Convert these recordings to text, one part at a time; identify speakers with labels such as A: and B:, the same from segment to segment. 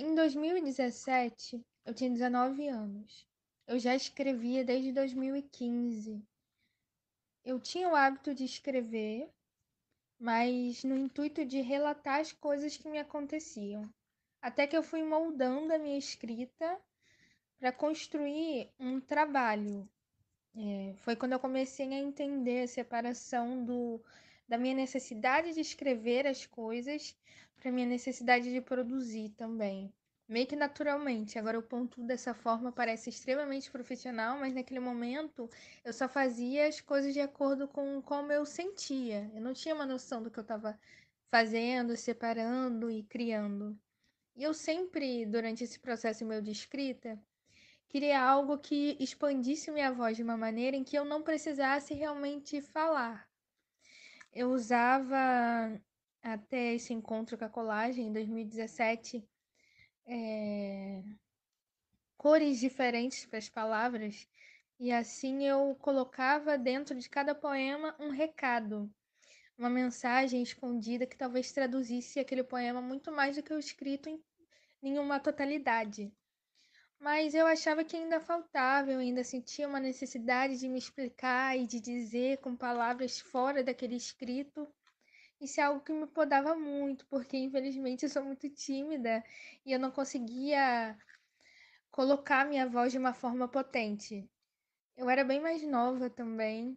A: Em 2017, eu tinha 19 anos. Eu já escrevia desde 2015. Eu tinha o hábito de escrever, mas no intuito de relatar as coisas que me aconteciam. Até que eu fui moldando a minha escrita para construir um trabalho. É, foi quando eu comecei a entender a separação do da minha necessidade de escrever as coisas para minha necessidade de produzir também. Meio que naturalmente. Agora eu pontuo dessa forma, parece extremamente profissional, mas naquele momento eu só fazia as coisas de acordo com como eu sentia. Eu não tinha uma noção do que eu estava fazendo, separando e criando. E eu sempre, durante esse processo meu de escrita, queria algo que expandisse minha voz de uma maneira em que eu não precisasse realmente falar, eu usava até esse encontro com a colagem em 2017 é, eh, cores diferentes para as palavras e assim eu colocava dentro de cada poema um recado, uma mensagem escondida que talvez traduzisse aquele poema muito mais do que o escrito em, em uma totalidade mas eu achava que ainda faltava, eu ainda sentia uma necessidade de me explicar e de dizer com palavras fora daquele escrito. Isso é algo que me podava muito, porque infelizmente eu sou muito tímida e eu não conseguia colocar minha voz de uma forma potente. Eu era bem mais nova também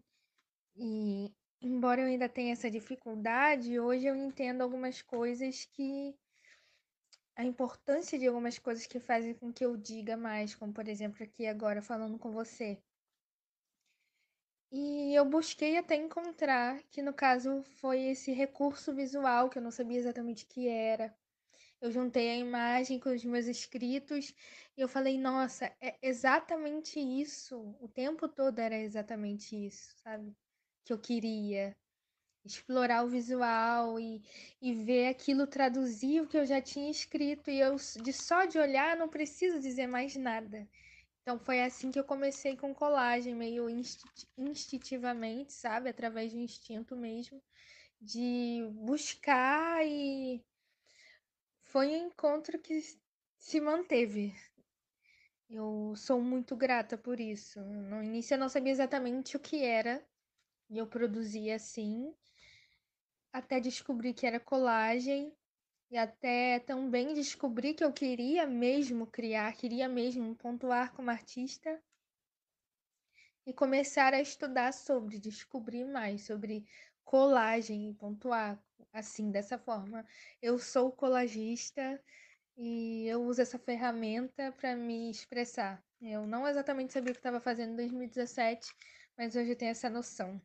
A: e embora eu ainda tenha essa dificuldade, hoje eu entendo algumas coisas que a importância de algumas coisas que fazem com que eu diga mais, como por exemplo aqui agora falando com você. E eu busquei até encontrar, que no caso foi esse recurso visual, que eu não sabia exatamente o que era. Eu juntei a imagem com os meus escritos e eu falei, nossa, é exatamente isso. O tempo todo era exatamente isso, sabe? Que eu queria explorar o visual e, e ver aquilo traduzir o que eu já tinha escrito e eu de só de olhar não preciso dizer mais nada. Então foi assim que eu comecei com colagem, meio instintivamente, sabe, através do instinto mesmo, de buscar e foi um encontro que se manteve. Eu sou muito grata por isso. No início eu não sabia exatamente o que era, e eu produzia assim, até descobrir que era colagem e até também descobri que eu queria mesmo criar, queria mesmo pontuar como artista e começar a estudar sobre, descobrir mais sobre colagem e pontuar assim dessa forma. Eu sou colagista e eu uso essa ferramenta para me expressar. Eu não exatamente sabia o que estava fazendo em 2017, mas hoje eu tenho essa noção.